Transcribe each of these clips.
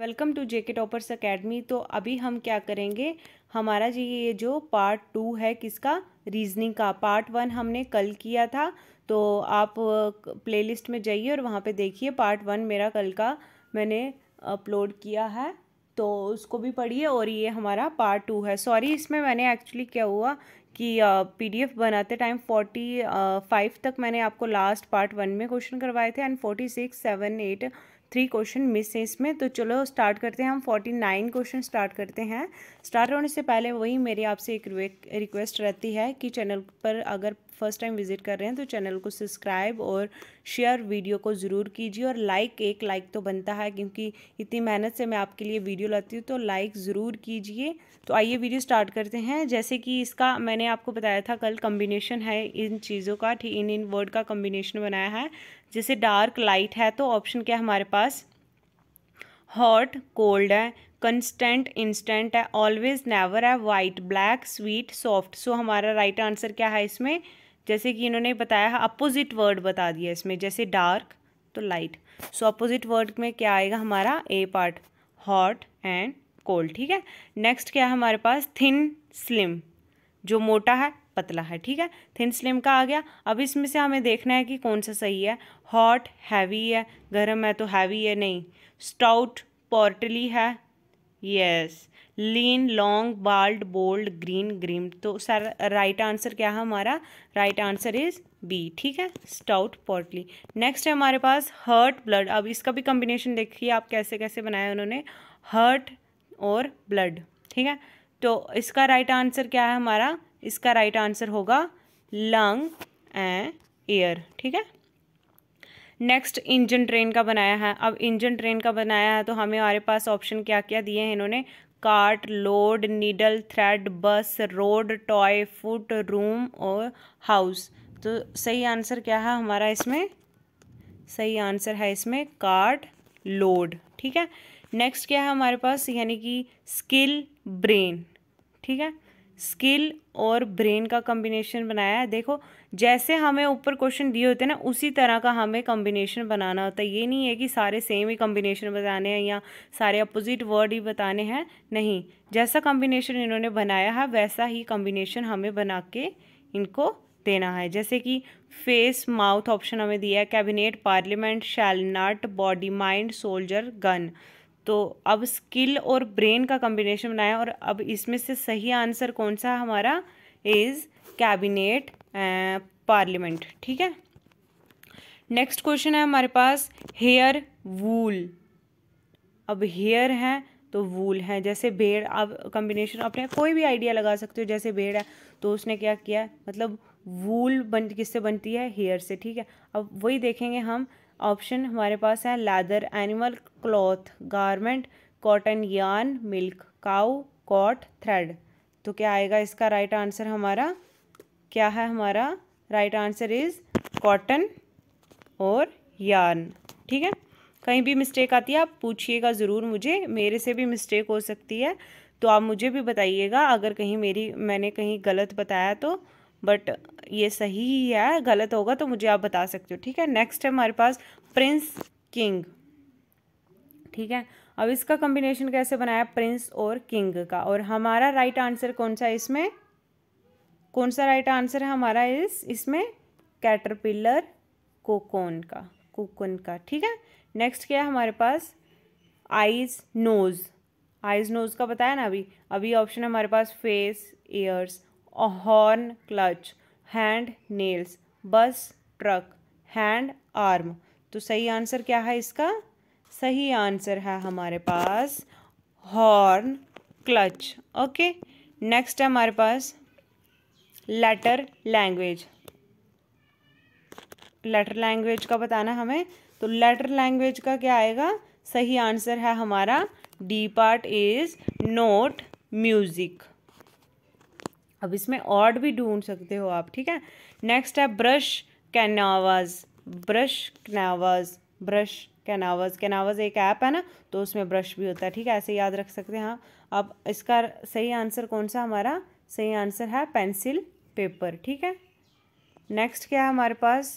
welcome to JK toppers academy तो अभी हम क्या करेंगे हमारा जी ये जो पार्ट टू है किसका रीजनिंग का पार्ट वन हमने कल किया था तो आप प्लेलिस्ट में जाइए और वहाँ पे देखिए पार्ट वन मेरा कल का मैंने अपलोड किया है तो उसको भी पढ़िए और ये हमारा पार्ट टू है सॉरी इसमें मैंने एक्चुअली क्या हुआ कि पीडीएफ बनाते टाइम फोर्टी फाइव तक मैंने आपको लास्ट पार्ट वन में क्वेश्चन करवाए थे and forty six seven eight three question miss है इसमें तो चलो स्टार्ट करते हैं हम फोर्टी नाइन क्वेश्चन स्टार्ट करते हैं स्टार्ट होने से पहले वही मेरी आपसे एक रिक्वेस्ट रहती है कि चैनल पर अगर फर्स्ट टाइम विजिट कर रहे हैं तो चैनल को सब्सक्राइब और शेयर वीडियो को ज़रूर कीजिए और लाइक एक लाइक तो बनता है क्योंकि इतनी मेहनत से मैं आपके लिए वीडियो लाती हूँ तो लाइक ज़रूर कीजिए तो आइए वीडियो स्टार्ट करते हैं जैसे कि इसका मैंने आपको बताया था कल कम्बिनेशन है इन चीज़ों का इन इन वर्ड का कम्बिनेशन बनाया है जैसे डार्क लाइट है तो ऑप्शन क्या हमारे पास हॉट कोल्ड है कंस्टेंट इंस्टेंट है ऑलवेज नेवर है white black sweet soft so हमारा राइट right आंसर क्या है इसमें जैसे कि इन्होंने बताया है अपोजिट वर्ड बता दिया इसमें जैसे डार्क तो लाइट सो अपोजिट वर्ड में क्या आएगा हमारा A part hot and cold ठीक है नेक्स्ट क्या है हमारे पास थिन स्लिम जो मोटा है पतला है ठीक है थिन स्लिम का आ गया अब इसमें से हमें देखना है कि कौन सा सही है हॉट हैवी है गर्म है तो हैवी है नहीं स्टाउट पोर्टली है yes lean long bald bold green green तो सर राइट आंसर क्या है हमारा राइट आंसर इज़ बी ठीक है स्टाउट पोर्टली नेक्स्ट है हमारे पास हर्ट ब्लड अब इसका भी कॉम्बिनेशन देखिए आप कैसे कैसे बनाया उन्होंने हर्ट और ब्लड ठीक है तो इसका राइट right आंसर क्या है हमारा इसका राइट right आंसर होगा लंग एंड एयर ठीक है नेक्स्ट इंजन ट्रेन का बनाया है अब इंजन ट्रेन का बनाया है तो हमें हमारे पास ऑप्शन क्या क्या दिए हैं इन्होंने cart load needle thread bus road toy foot room और हाउस तो सही आंसर क्या है हमारा इसमें सही आंसर है इसमें कार्ट लोड ठीक है नेक्स्ट क्या है हमारे पास यानी कि स्किल ब्रेन ठीक है स्किल और ब्रेन का कॉम्बिनेशन बनाया है देखो जैसे हमें ऊपर क्वेश्चन दिए होते हैं ना उसी तरह का हमें कॉम्बिनेशन बनाना होता है ये नहीं है कि सारे सेम ही कॉम्बिनेशन बताने हैं या सारे अपोजिट वर्ड ही बताने हैं नहीं जैसा कॉम्बिनेशन इन्होंने बनाया है वैसा ही कॉम्बिनेशन हमें बना के इनको देना है जैसे कि फेस माउथ ऑप्शन हमें दिया है cabinet parliament shell nut body mind soldier gun तो अब स्किल और ब्रेन का कॉम्बिनेशन बनाया और अब इसमें से सही आंसर कौन सा है हमारा इज़ कैबिनेट पार्लियामेंट ठीक है नेक्स्ट क्वेश्चन है हमारे पास हेयर वूल अब हेयर है तो वूल है जैसे भेड़ आप कॉम्बिनेशन अपने कोई भी आइडिया लगा सकते हो जैसे भेड़ है तो उसने क्या किया मतलब वूल बन किससे बनती है हेयर से ठीक है अब वही देखेंगे हम ऑप्शन हमारे पास है leather animal cloth garment cotton yarn milk cow cot thread तो क्या आएगा इसका राइट right आंसर हमारा क्या है हमारा राइट आंसर इज़ कॉटन और यान ठीक है कहीं भी मिस्टेक आती है आप पूछिएगा ज़रूर मुझे मेरे से भी मिस्टेक हो सकती है तो आप मुझे भी बताइएगा अगर कहीं मेरी मैंने कहीं गलत बताया तो बट ये सही ही है गलत होगा तो मुझे आप बता सकते हो ठीक है नेक्स्ट है हमारे पास प्रिंस किंग ठीक है अब इसका कॉम्बिनेशन कैसे बनाया प्रिंस और किंग का और हमारा राइट right आंसर कौन सा है इसमें कौन सा राइट आंसर है हमारा इस इसमें कैटरपिलर कोकोन का कोकोन का ठीक है नेक्स्ट क्या है हमारे पास आइज नोज़ आइज नोज़ का बताया ना अभी अभी ऑप्शन हमारे पास face ears horn clutch hand nails bus truck hand arm तो सही आंसर क्या है इसका सही आंसर है हमारे पास हॉर्न क्लच ओके नेक्स्ट है हमारे पास लेटर लैंग्वेज लेटर लैंग्वेज का बताना हमें तो लेटर लैंग्वेज का क्या आएगा सही आंसर है हमारा D part is note music अब इसमें ऑड भी ढूंढ सकते हो आप ठीक है नेक्स्ट है brush canvas brush canvas brush canvas canvas एक ऐप है ना तो उसमें ब्रश भी होता है ठीक है ऐसे याद रख सकते हैं हाँ अब इसका सही आंसर कौन सा हमारा सही आंसर है पेंसिल पेपर ठीक है नेक्स्ट क्या है हमारे पास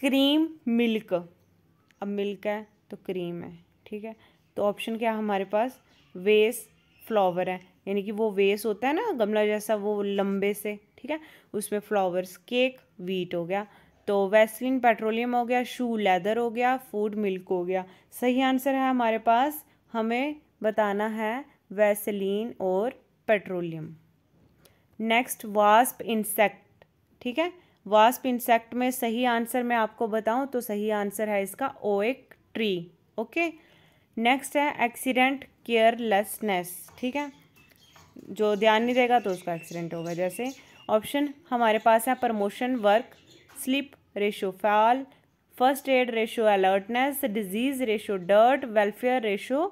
क्रीम मिल्क अब मिल्क है तो क्रीम है ठीक है तो ऑप्शन क्या है हमारे पास वेस फ्लावर है यानी कि वो वेस होता है ना गमला जैसा वो लंबे से ठीक है उसमें फ्लावर्स केक वीट हो गया तो वैसलिन पेट्रोलियम हो गया शू लेदर हो गया फूड मिल्क हो गया सही आंसर है हमारे पास हमें बताना है वैसलीन और पेट्रोलियम नेक्स्ट वास्प इंसेक्ट ठीक है वास्प इंसेक्ट में सही आंसर मैं आपको बताऊं तो सही आंसर है इसका ओएक ट्री ओके नेक्स्ट है एक्सीडेंट केयरलेसनेस ठीक है जो ध्यान नहीं देगा तो उसका एक्सीडेंट होगा जैसे ऑप्शन हमारे पास है promotion work slip ratio fall first aid ratio alertness disease ratio dirt welfare ratio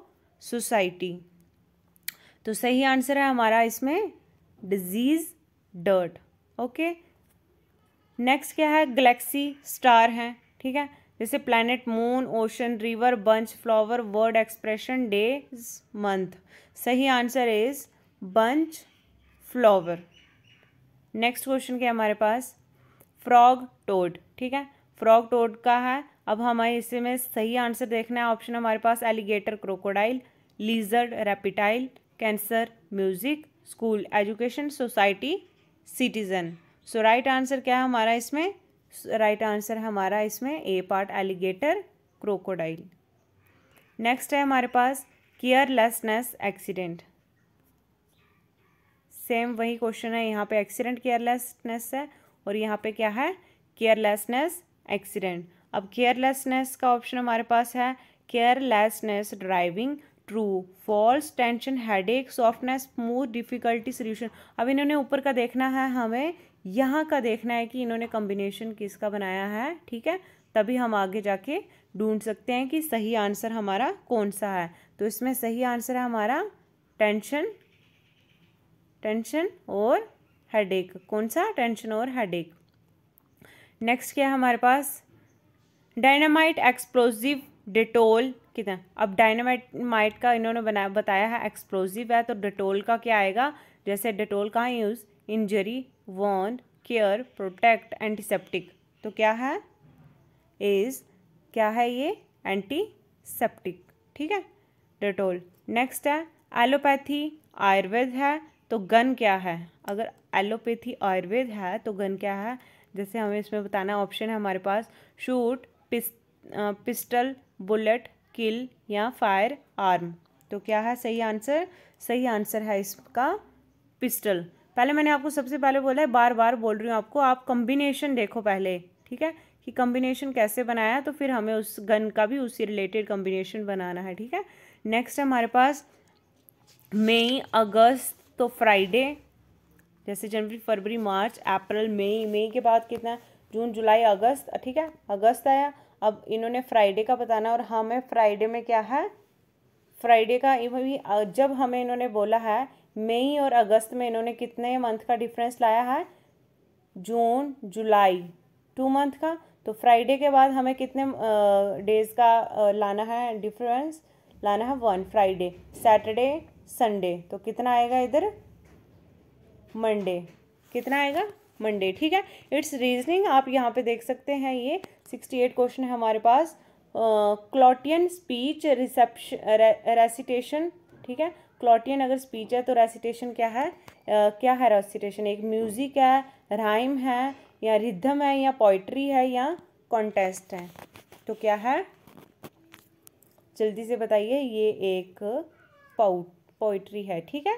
society तो सही आंसर है हमारा इसमें डिजीज डर्ट ओके नेक्स्ट क्या है गलेक्सी स्टार हैं ठीक है जैसे planet moon ocean river bunch flower word expression day month सही answer is bunch flower next question क्या हमारे पास फ्रॉग टोड ठीक है फ्रॉग टोड का है अब हमें इसी में सही आंसर देखना है ऑप्शन हमारे पास alligator crocodile lizard reptile cancer music school education society citizen so right answer क्या है हमारा इसमें राइट right आंसर हमारा इसमें A part alligator crocodile next है हमारे पास केयरलेसनेस एक्सीडेंट सेम वही क्वेश्चन है यहाँ पे एक्सीडेंट केयरलेसनेस है और यहाँ पे क्या है केयरलेसनेस एक्सीडेंट अब केयरलेसनेस का ऑप्शन हमारे पास है carelessness driving true false tension head एक सॉफ्टनेस मोर डिफ़िकल्टी सोल्यूशन अब इन्होंने ऊपर का देखना है हमें यहाँ का देखना है कि इन्होंने कम्बिनेशन किसका बनाया है ठीक है तभी हम आगे जाके ढूंढ सकते हैं कि सही आंसर हमारा कौन सा है तो इसमें सही आंसर है हमारा टेंशन टेंशन और हेड कौन सा टेंशन और हेड नेक्स्ट क्या है हमारे पास डायनामाइट एक्सप्लोजिव डिटोल कितना अब डायनामाइट माइट का इन्होंने बनाया बताया है एक्सप्लोजिव है तो डिटोल का क्या आएगा जैसे डेटोल कहाँ use injury wound care protect antiseptic तो क्या है इज़ क्या है ये एंटीसेप्टिक ठीक है डिटोल नेक्स्ट है एलोपैथी आयुर्वेद है तो गन क्या है अगर एलोपैथी आयुर्वेद है तो गन क्या है जैसे हमें इसमें बताना ऑप्शन है हमारे पास शूट पिस, पिस्टल बुलेट किल या फायर आर्म तो क्या है सही आंसर सही आंसर है इसका पिस्टल पहले मैंने आपको सबसे पहले बोला है बार बार बोल रही हूँ आपको आप कम्बिनेशन देखो पहले ठीक है कि कम्बिनेशन कैसे बनाया तो फिर हमें उस गन का भी उसी रिलेटेड कम्बिनेशन बनाना है ठीक है नेक्स्ट हमारे पास मई अगस्त तो फ्राइडे जैसे जनवरी फरवरी मार्च अप्रैल मई मई के बाद कितना जून जुलाई अगस्त ठीक है अगस्त आया अब इन्होंने फ्राइडे का बताना और हमें फ्राइडे में क्या है फ्राइडे का भी जब हमें इन्होंने बोला है मई और अगस्त में इन्होंने कितने मंथ का डिफरेंस लाया है जून जुलाई टू मंथ का तो फ्राइडे के बाद हमें कितने डेज़ का लाना है डिफरेंस लाना है वन फ्राइडे सैटरडे संडे तो कितना आएगा इधर मंडे कितना आएगा मंडे ठीक है इट्स रीजनिंग आप यहाँ पे देख सकते हैं ये सिक्सटी एट क्वेश्चन है हमारे पास क्लॉटियन स्पीच रिसेप्शन रेसिटेशन ठीक है क्लॉटियन अगर स्पीच है तो रेसिटेशन क्या है uh, क्या है रेसिटेशन एक म्यूज़िक है राइम है या रिदम है या पोइट्री है या कॉन्टेस्ट है तो क्या है जल्दी से बताइए ये एक पाउट पोइट्री है ठीक है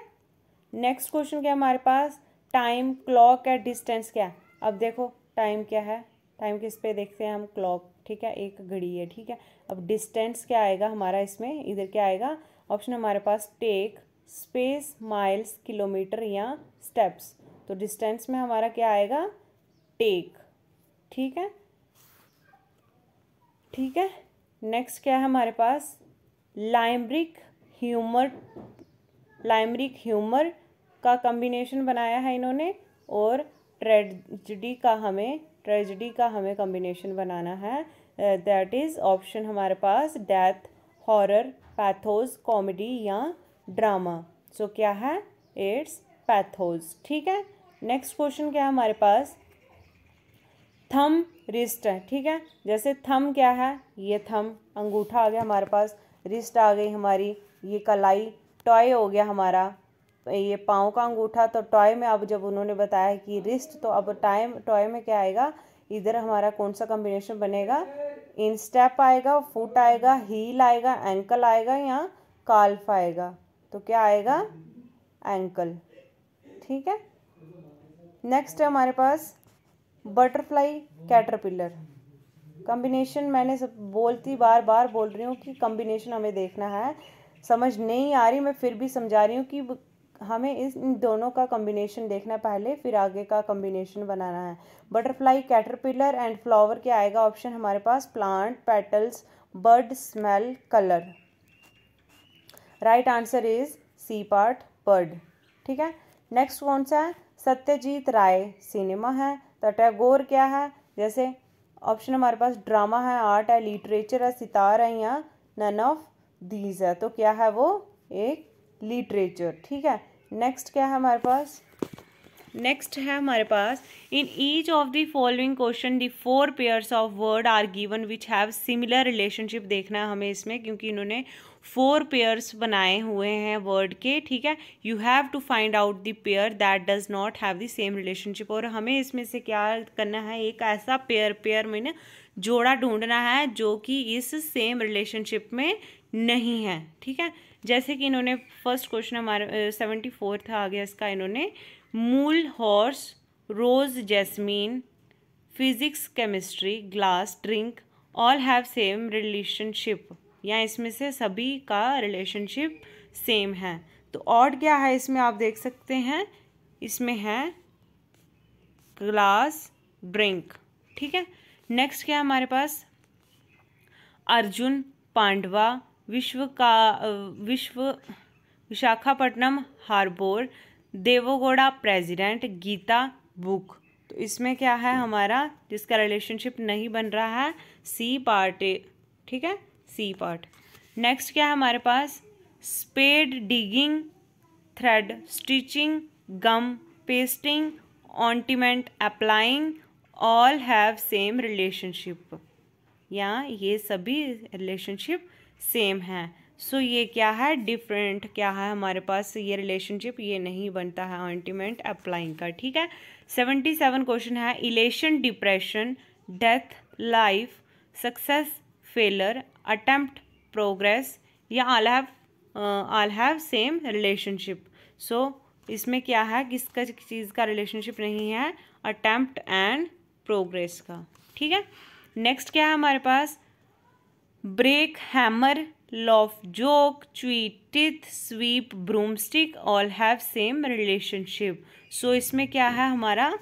नेक्स्ट क्वेश्चन क्या हमारे पास टाइम क्लॉक एट डिस्टेंस क्या अब देखो टाइम क्या है टाइम किस पे देखते हैं हम क्लॉक ठीक है एक घड़ी है ठीक है अब डिस्टेंस क्या आएगा हमारा इसमें इधर क्या आएगा ऑप्शन हमारे पास टेक स्पेस माइल्स किलोमीटर या स्टेप्स तो डिस्टेंस में हमारा क्या आएगा टेक ठीक है ठीक है नेक्स्ट क्या है हमारे पास लाइमरिक ह्यूमर लाइमरिक ह्यूमर का कम्बिनेशन बनाया है इन्होंने और ट्रेजडी का हमें ट्रेजडी का हमें कॉम्बिनेशन बनाना है दैट इज़ ऑप्शन हमारे पास डेथ हॉरर पैथोज कॉमेडी या ड्रामा सो so, क्या है इट्स पैथोज ठीक है नेक्स्ट क्वेश्चन क्या है हमारे पास थम रिस्ट है ठीक है जैसे थम क्या है ये थम अंगूठा आ गया हमारे पास रिस्ट आ गई हमारी ये कलाई टॉय हो गया हमारा ये पाँव का अंगूठा तो टॉय में अब जब उन्होंने बताया कि रिस्ट तो अब टाइम टॉय में क्या आएगा इधर हमारा कौन सा कॉम्बिनेशन बनेगा इन स्टेप आएगा फुट आएगा हील आएगा एंकल आएगा या काल्फ आएगा तो क्या आएगा एंकल ठीक है नेक्स्ट है हमारे पास बटरफ्लाई कैटरपिलर कॉम्बिनेशन मैंने सब बोलती बार बार बोल रही हूँ कि कॉम्बिनेशन हमें देखना है समझ नहीं आ रही मैं फिर भी समझा रही हूँ कि हमें इस दोनों का कॉम्बिनेशन देखना पहले फिर आगे का कॉम्बिनेशन बनाना है बटरफ्लाई कैटरपिलर एंड फ्लावर के आएगा ऑप्शन हमारे पास plant petals bird smell colour right answer is C part bird ठीक है नेक्स्ट कौन सा है सत्यजीत राय सिनेमा है तो टैगोर क्या है जैसे ऑप्शन हमारे पास ड्रामा है आर्ट है लिटरेचर है सितार है या नन ऑफ दीज है तो क्या है वो एक लिटरेचर ठीक है नेक्स्ट क्या है हमारे पास नेक्स्ट है हमारे पास in each of the following question the four pairs of word are given which have similar relationship देखना है हमें इसमें क्योंकि इन्होंने फोर पेयर्स बनाए हुए हैं वर्ड के ठीक है you have to find out the pair that does not have the same relationship और हमें इसमें से क्या करना है एक ऐसा पेयर पेयर मैंने जोड़ा ढूंढना है जो कि इस सेम रिलेशनशिप में नहीं है ठीक है जैसे कि इन्होंने फर्स्ट क्वेश्चन हमारे सेवेंटी फोर था आ गया इसका इन्होंने mule horse rose jasmine physics chemistry glass drink all have same relationship या इसमें से सभी का रिलेशनशिप सेम है तो ऑड क्या है इसमें आप देख सकते हैं इसमें है ग्लास ड्रिंक ठीक है नेक्स्ट क्या है हमारे पास अर्जुन पांडवा विश्व का विश्व विशाखापट्टनम हार्बोर देवोगोड़ा प्रेसिडेंट गीता बुक तो इसमें क्या है हमारा जिसका रिलेशनशिप नहीं बन रहा है सी पार्ट ठीक है सी पार्ट नेक्स्ट क्या है हमारे पास spade digging thread stitching gum pasting ointment applying all have same relationship या ये सभी रिलेशनशिप सेम हैं सो so, ये क्या है डिफरेंट क्या है हमारे पास ये रिलेशनशिप ये नहीं बनता है ऑइंटमेंट अप्लाइंग का ठीक है सेवेंटी सेवन क्वेश्चन है elation depression death life success failure attempt progress या all have all have same relationship so इसमें क्या है किसका चीज़ का रिलेशनशिप नहीं है अटैम्प्ट एंड प्रोग्रेस का ठीक है नेक्स्ट क्या है हमारे पास break hammer laugh joke chew teeth sweep broomstick all have same relationship so इसमें क्या है हमारा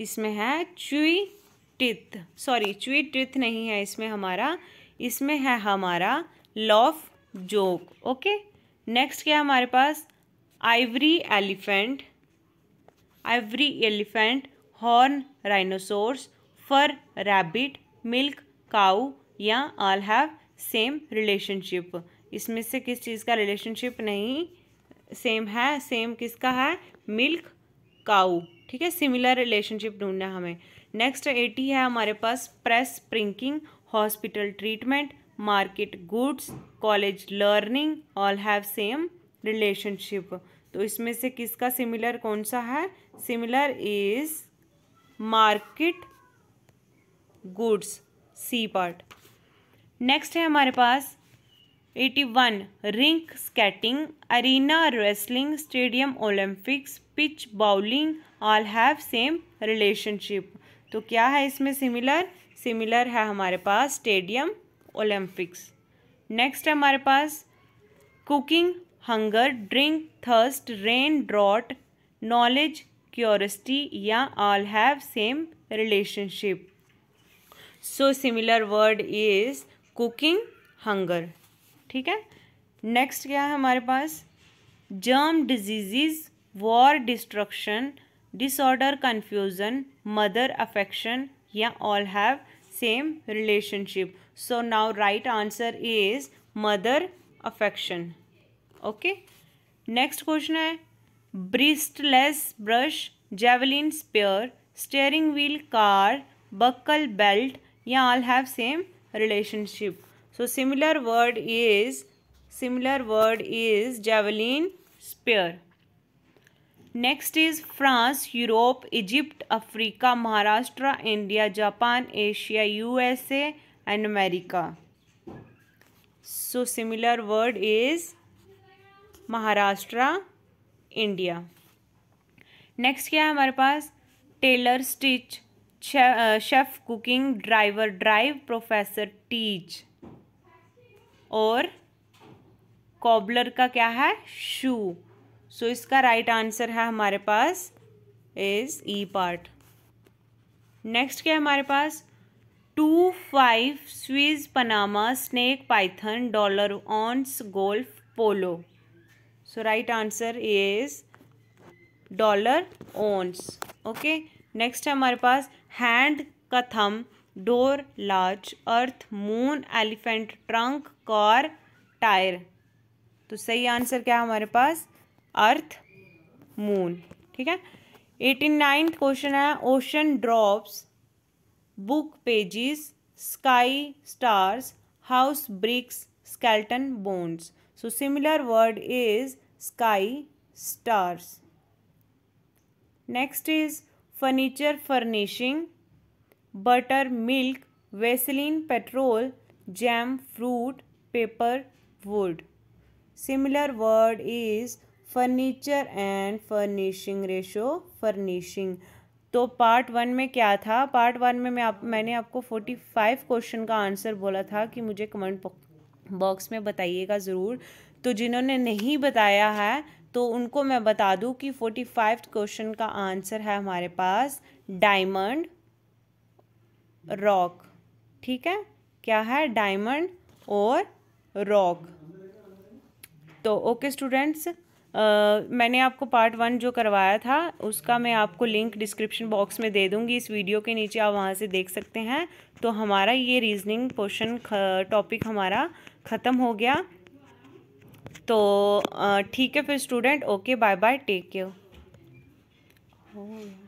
इसमें है चुई टिथ सॉरी चुई टिथ नहीं है इसमें हमारा इसमें है हमारा लॉफ जोक ओके नेक्स्ट क्या है हमारे पास ivory elephant ivory elephant horn rhinoceros fur rabbit milk cow या आल हैव सेम रिलेशनशिप इसमें से किस चीज़ का रिलेशनशिप नहीं सेम है सेम किसका है मिल्क काउ ठीक है सिमिलर रिलेशनशिप ढूंढना हमें नेक्स्ट एटी है हमारे पास press printing hospital treatment market goods college learning all have same relationship तो इसमें से किसका सिमिलर कौन सा है similar is market goods C part next है हमारे पास eighty one rink skating arena wrestling stadium Olympics pitch bowling all have same relationship तो क्या है इसमें सिमिलर सिमिलर है हमारे पास स्टेडियम ओलंपिक्स नेक्स्ट है हमारे पास cooking hunger drink thirst rain drought knowledge curiosity या all have same relationship so similar word is cooking hunger ठीक है नेक्स्ट क्या है हमारे पास germ disease war destruction disorder confusion mother affection या all have same relationship so now right answer is mother affection okay next question है bristles brush javelin spear steering wheel car buckle belt या all have same relationship so similar word is similar word is javelin spear next is France Europe Egypt Africa Maharashtra India Japan Asia USA and America so similar word is Maharashtra India next क्या है हमारे पास tailor stitch chef cooking driver drive professor teach और cobbler का क्या है shoe so so, इसका right right answer है हमारे पास इज ई पार्ट नेक्स्ट क्या है हमारे पास two five Swiss Panama snake python dollar ऑन्स golf polo so right answer is dollar ounce okay next है हमारे पास हैंड का thumb door large earth moon elephant trunk car tyre तो सही आंसर क्या है हमारे पास अर्थ मून ठीक है एटी नाइन्थ क्वेश्चन है ocean drops book pages sky stars house bricks skeleton bones so similar word is sky stars next is furniture furnishing butter milk vaseline petrol jam fruit paper wood similar word is furniture and furnishing ratio furnishing तो part one में क्या था part one में मैं आप मैंने आपको forty five question का आंसर बोला था कि मुझे कमेंट बॉक्स में बताइएगा ज़रूर तो जिन्होंने नहीं बताया है तो उनको मैं बता दूं कि फोर्टी फाइव क्वेश्चन का आंसर है हमारे पास डायमंड रॉक ठीक है क्या है डायमंड और रॉक तो ओके स्टूडेंट्स Uh, मैंने आपको पार्ट वन जो करवाया था उसका मैं आपको लिंक डिस्क्रिप्शन बॉक्स में दे दूंगी इस वीडियो के नीचे आप वहाँ से देख सकते हैं तो हमारा ये रीजनिंग पोर्शन टॉपिक हमारा ख़त्म हो गया तो ठीक है फिर student okay bye bye take care